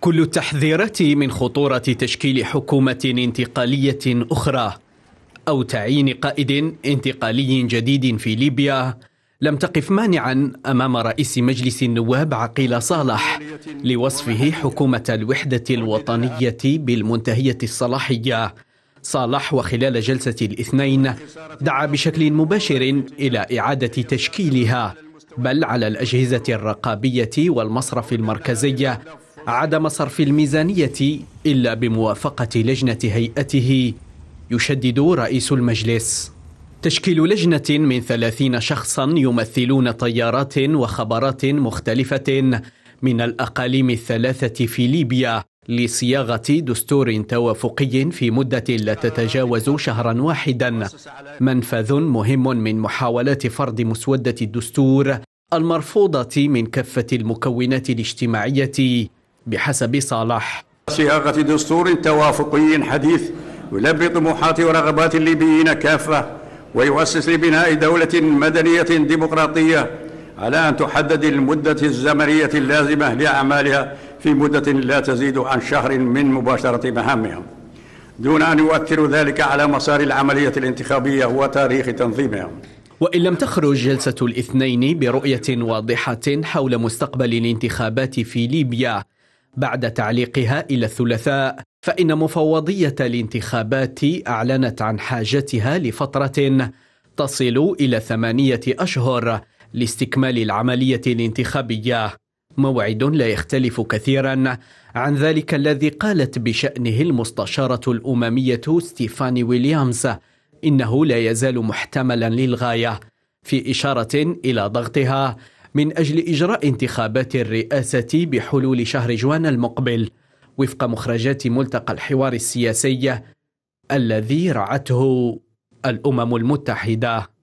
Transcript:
كل التحذيرات من خطورة تشكيل حكومة انتقالية أخرى أو تعيين قائد انتقالي جديد في ليبيا لم تقف مانعا أمام رئيس مجلس النواب عقيل صالح لوصفه حكومة الوحدة الوطنية بالمنتهية الصلاحية صالح وخلال جلسة الاثنين دعا بشكل مباشر إلى إعادة تشكيلها بل على الأجهزة الرقابية والمصرف المركزي عدم صرف الميزانية إلا بموافقة لجنة هيئته يشدد رئيس المجلس تشكيل لجنة من ثلاثين شخصا يمثلون طيارات وخبرات مختلفة من الأقاليم الثلاثة في ليبيا لصياغة دستور توافقي في مدة لا تتجاوز شهرا واحدا منفذ مهم من محاولات فرض مسودة الدستور المرفوضة من كافة المكونات الاجتماعية بحسب صالح صياغة دستور توافقي حديث يلبي طموحات ورغبات الليبيين كافة ويؤسس لبناء دولة مدنية ديمقراطية على أن تحدد المدة الزمنية اللازمة لأعمالها في مدة لا تزيد عن شهر من مباشرة مهامها دون أن يؤثر ذلك على مسار العملية الانتخابية وتاريخ تنظيمها وإن لم تخرج جلسة الاثنين برؤية واضحة حول مستقبل الانتخابات في ليبيا بعد تعليقها الى الثلاثاء فان مفوضيه الانتخابات اعلنت عن حاجتها لفتره تصل الى ثمانيه اشهر لاستكمال العمليه الانتخابيه موعد لا يختلف كثيرا عن ذلك الذي قالت بشانه المستشاره الامميه ستيفاني ويليامز انه لا يزال محتملا للغايه في اشاره الى ضغطها من أجل إجراء انتخابات الرئاسة بحلول شهر جوان المقبل وفق مخرجات ملتقى الحوار السياسي الذي رعته الأمم المتحدة